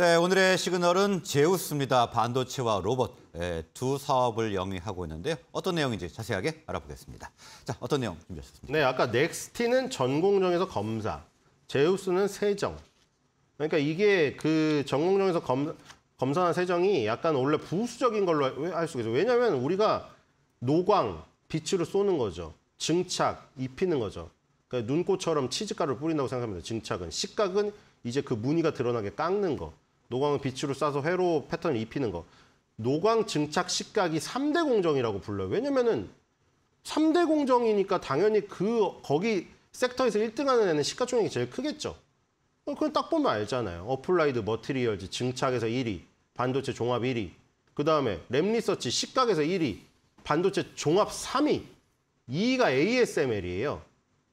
네, 오늘의 시그널은 제우스입니다. 반도체와 로봇 네, 두 사업을 영위하고 있는데요. 어떤 내용인지 자세하게 알아보겠습니다. 자, 어떤 내용 준비하셨습니까? 네, 아까 넥스티는 전공정에서 검사, 제우스는 세정. 그러니까 이게 그 전공정에서 검, 검사나 세정이 약간 원래 부수적인 걸로 할 수 있어요. 왜냐하면 우리가 노광, 빛으로 쏘는 거죠. 증착, 입히는 거죠. 그러니까 눈꽃처럼 치즈가루를 뿌린다고 생각합니다 증착은. 식각은 이제 그 무늬가 드러나게 깎는 거. 노광을 빛으로 쏴서 회로 패턴을 입히는 거. 노광 증착 시각이 3대 공정이라고 불러요. 왜냐면은 3대 공정이니까 당연히 그 거기 섹터에서 1등하는 애는 시가총액이 제일 크겠죠. 어, 그건 딱 보면 알잖아요. 어플라이드 머티리얼즈 증착에서 1위, 반도체 종합 1위, 그 다음에 랩리서치 시각에서 1위, 반도체 종합 3위, 2위가 ASML이에요.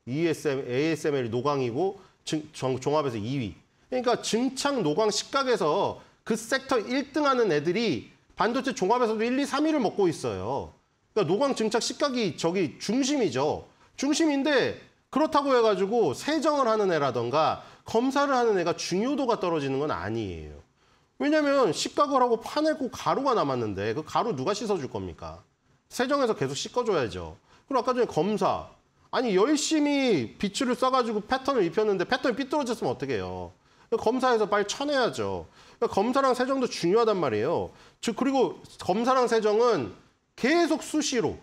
ESM, ASML이 노광이고 중, 종합에서 2위. 그러니까 증창, 노광, 식각에서 그 섹터 1등 하는 애들이 반도체 종합에서도 1, 2, 3위를 먹고 있어요. 그러니까 노광, 증착, 식각이 저기 중심이죠. 중심인데 그렇다고 해가지고 세정을 하는 애라던가 검사를 하는 애가 중요도가 떨어지는 건 아니에요. 왜냐면 식각을 하고 파내고 가루가 남았는데 그 가루 누가 씻어줄 겁니까? 세정해서 계속 씻어줘야죠. 그리고 아까 전에 검사. 아니 열심히 빛을 써가지고 패턴을 입혔는데 패턴이 삐뚤어졌으면 어떡해요. 그러니까 검사에서 빨리 쳐내야죠. 그러니까 검사랑 세정도 중요하단 말이에요. 즉 그리고 검사랑 세정은 계속 수시로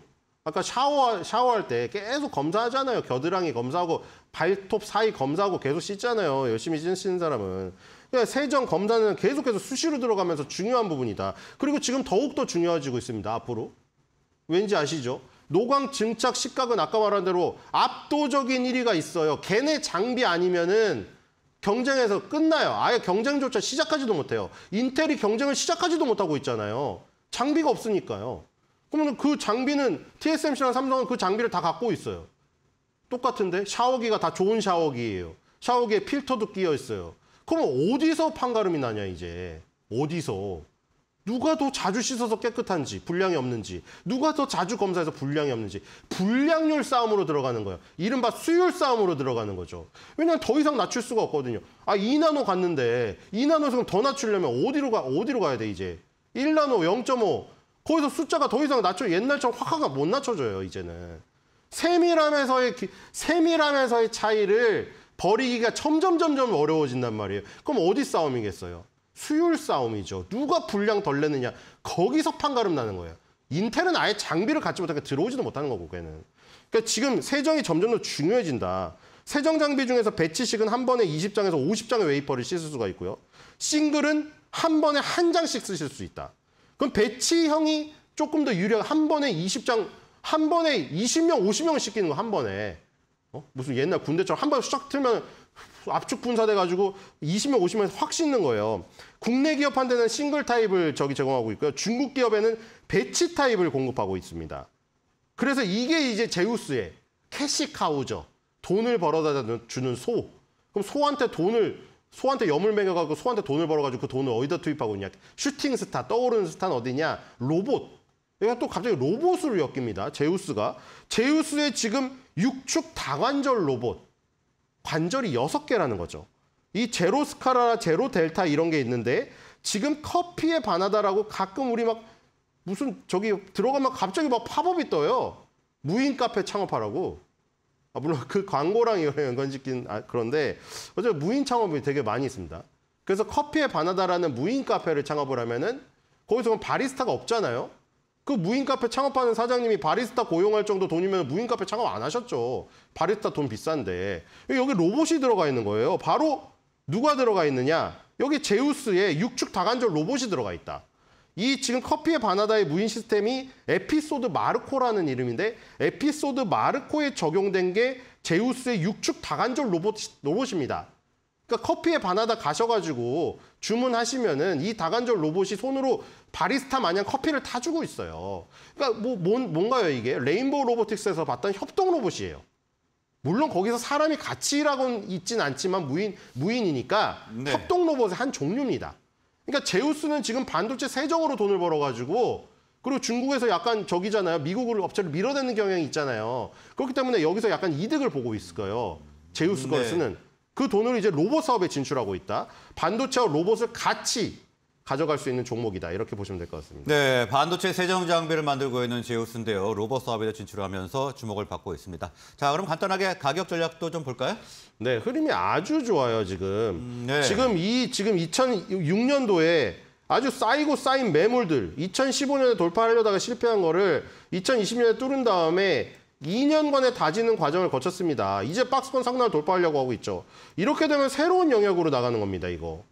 아까 샤워 샤워할 때 계속 검사하잖아요. 겨드랑이 검사하고 발톱 사이 검사하고 계속 씻잖아요. 열심히 씻는 사람은. 그러니까 세정 검사는 계속해서 수시로 들어가면서 중요한 부분이다. 그리고 지금 더욱더 중요해지고 있습니다. 앞으로. 왠지 아시죠? 노광 증착 시각은 아까 말한 대로 압도적인 1위가 있어요. 걔네 장비 아니면은 경쟁에서 끝나요. 아예 경쟁조차 시작하지도 못해요. 인텔이 경쟁을 시작하지도 못하고 있잖아요. 장비가 없으니까요. 그러면 그 장비는 TSMC랑 삼성은 그 장비를 다 갖고 있어요. 똑같은데 샤워기가 다 좋은 샤워기예요. 샤워기에 필터도 끼어 있어요. 그러면 어디서 판가름이 나냐 이제 어디서 누가 더 자주 씻어서 깨끗한지 불량이 없는지 누가 더 자주 검사해서 불량이 없는지 불량률 싸움으로 들어가는 거예요. 이른바 수율 싸움으로 들어가는 거죠. 왜냐하면 더 이상 낮출 수가 없거든요. 아 2나노 갔는데 2나노에서 더 낮추려면 어디로 가 어디로 가야 돼 이제 1나노 0.5 거기서 숫자가 더 이상 낮춰 옛날처럼 화가가 못 낮춰져요 이제는 세밀함에서의 세밀함에서의 차이를 버리기가 점점 점점 어려워진단 말이에요. 그럼 어디 싸움이겠어요? 수율 싸움이죠. 누가 분량 덜 내느냐. 거기서 판가름 나는 거예요. 인텔은 아예 장비를 갖지 못하게 들어오지도 못하는 거고, 걔는. 그러니까 지금 세정이 점점 더 중요해진다. 세정 장비 중에서 배치식은 한 번에 20장에서 50장의 웨이퍼를 씻을 수가 있고요. 싱글은 한 번에 한 장씩 쓰실 수 있다. 그럼 배치형이 조금 더 유리한 한 번에 20장, 한 번에 20명, 50명을 씻기는 거 한 번에. 어? 무슨 옛날 군대처럼 한 번에 쫙 틀면 압축 분사돼 가지고 20명, 50명 확 씻는 거예요. 국내 기업한 대는 싱글 타입을 저기 제공하고 있고요. 중국 기업에는 배치 타입을 공급하고 있습니다. 그래서 이게 이제 제우스의 캐시카우죠. 돈을 벌어다 주는 소. 그럼 소한테 돈을 소한테 염을 매겨가지고 소한테 돈을 벌어가지고 그 돈을 어디다 투입하고 있냐. 슈팅 스타, 떠오르는 스타는 어디냐. 로봇. 얘가 또 갑자기 로봇으로 엮입니다. 제우스가. 제우스의 지금 육축 다관절 로봇. 관절이 여섯 개라는 거죠. 이 제로 스카라, 라 제로 델타 이런 게 있는데 지금 커피에 반하다라고 가끔 우리 막 무슨 저기 들어가면 갑자기 막 팝업이 떠요. 무인 카페 창업하라고. 아, 물론 그 광고랑 연관짓긴 아, 그런데 어쨌든 무인 창업이 되게 많이 있습니다. 그래서 커피에 반하다라는 무인 카페를 창업을 하면은 거기서 바리스타가 없잖아요. 그 무인 카페 창업하는 사장님이 바리스타 고용할 정도 돈이면 무인 카페 창업 안 하셨죠. 바리스타 돈 비싼데. 여기 로봇이 들어가 있는 거예요. 바로 누가 들어가 있느냐? 여기 제우스의 육축 다관절 로봇이 들어가 있다. 이 지금 커피의 바나다의 무인 시스템이 에피소드 마르코라는 이름인데 에피소드 마르코에 적용된 게 제우스의 육축 다관절 로봇, 로봇입니다. 그러니까 커피에 바나다 가셔가지고 주문하시면은 이 다관절 로봇이 손으로 바리스타 마냥 커피를 타주고 있어요. 그러니까 뭐 뭔, 뭔가요 이게 레인보우 로보틱스에서 봤던 협동 로봇이에요. 물론 거기서 사람이 같이 일하고는 있진 않지만 무인 무인이니까 네. 협동 로봇의 한 종류입니다. 그러니까 제우스는 지금 반도체 세정으로 돈을 벌어가지고 그리고 중국에서 약간 저기잖아요. 미국을 업체를 밀어내는 경향이 있잖아요. 그렇기 때문에 여기서 약간 이득을 보고 있을 거예요. 제우스 네. 걸 쓰는. 그돈을 이제 로봇 사업에 진출하고 있다. 반도체와 로봇을 같이 가져갈 수 있는 종목이다. 이렇게 보시면 될 것 같습니다. 네, 반도체 세정 장비를 만들고 있는 제우스인데요. 로봇 사업에 진출하면서 주목을 받고 있습니다. 자, 그럼 간단하게 가격 전략도 좀 볼까요? 네, 흐름이 아주 좋아요, 지금. 음, 네. 지금 이 지금 2006년도에 아주 쌓이고 쌓인 매물들 2015년에 돌파하려다가 실패한 거를 2020년에 뚫은 다음에 2년간의 다지는 과정을 거쳤습니다. 이제 박스권 상단을 돌파하려고 하고 있죠. 이렇게 되면 새로운 영역으로 나가는 겁니다, 이거.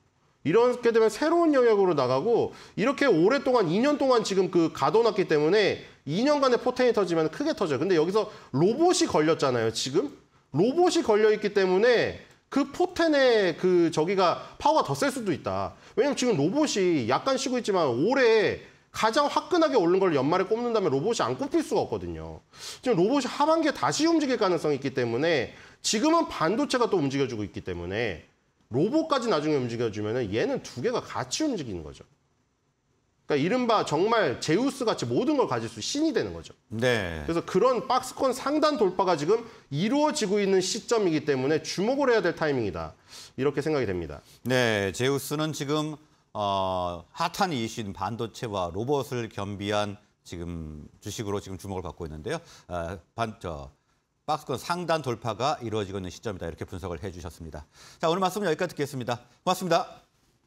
이렇게 되면 새로운 영역으로 나가고 이렇게 오랫동안 2년 동안 지금 그 가둬놨기 때문에 2년간의 포텐이 터지면 크게 터져요. 근데 여기서 로봇이 걸렸잖아요, 지금. 로봇이 걸려있기 때문에 그 포텐의 그 저기가 파워가 더 셀 수도 있다. 왜냐면 지금 로봇이 약간 쉬고 있지만 올해 가장 화끈하게 오른 걸 연말에 꼽는다면 로봇이 안 꼽힐 수가 없거든요. 지금 로봇이 하반기에 다시 움직일 가능성이 있기 때문에 지금은 반도체가 또 움직여주고 있기 때문에 로봇까지 나중에 움직여주면 얘는 두 개가 같이 움직이는 거죠. 그러니까 이른바 정말 제우스 같이 모든 걸 가질 수 신이 되는 거죠. 네. 그래서 그런 박스콘 상단 돌파가 지금 이루어지고 있는 시점이기 때문에 주목을 해야 될 타이밍이다. 이렇게 생각이 됩니다. 네, 제우스는 지금 어, 핫한 이슈인 반도체와 로봇을 겸비한 지금 주식으로 지금 주목을 받고 있는데요. 아, 반, 저, 박스권 상단 돌파가 이루어지고 있는 시점이다. 이렇게 분석을 해주셨습니다. 자, 오늘 말씀 여기까지 듣겠습니다. 고맙습니다.